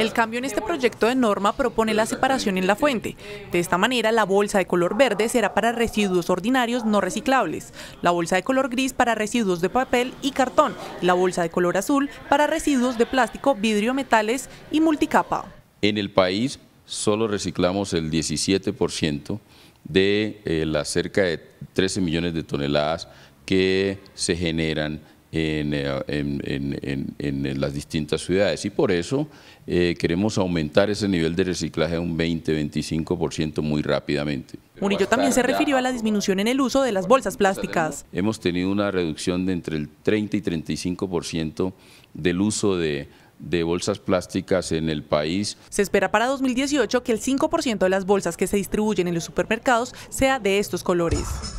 El cambio en este proyecto de norma propone la separación en la fuente. De esta manera, la bolsa de color verde será para residuos ordinarios no reciclables, la bolsa de color gris para residuos de papel y cartón, la bolsa de color azul para residuos de plástico, vidrio, metales y multicapa. En el país solo reciclamos el 17% de eh, las cerca de 13 millones de toneladas que se generan eh, en, en, las distintas ciudades. Y por eso eh, queremos aumentar ese nivel de reciclaje un 20-25% muy rápidamente. Murillo también se refirió a la disminución en el uso de las bolsas pues, plásticas. Hemos tenido una reducción de entre el 30 y 35% del uso de de bolsas plásticas en el país. Se espera para 2018 que el 5% de las bolsas que se distribuyen en los supermercados sea de estos colores.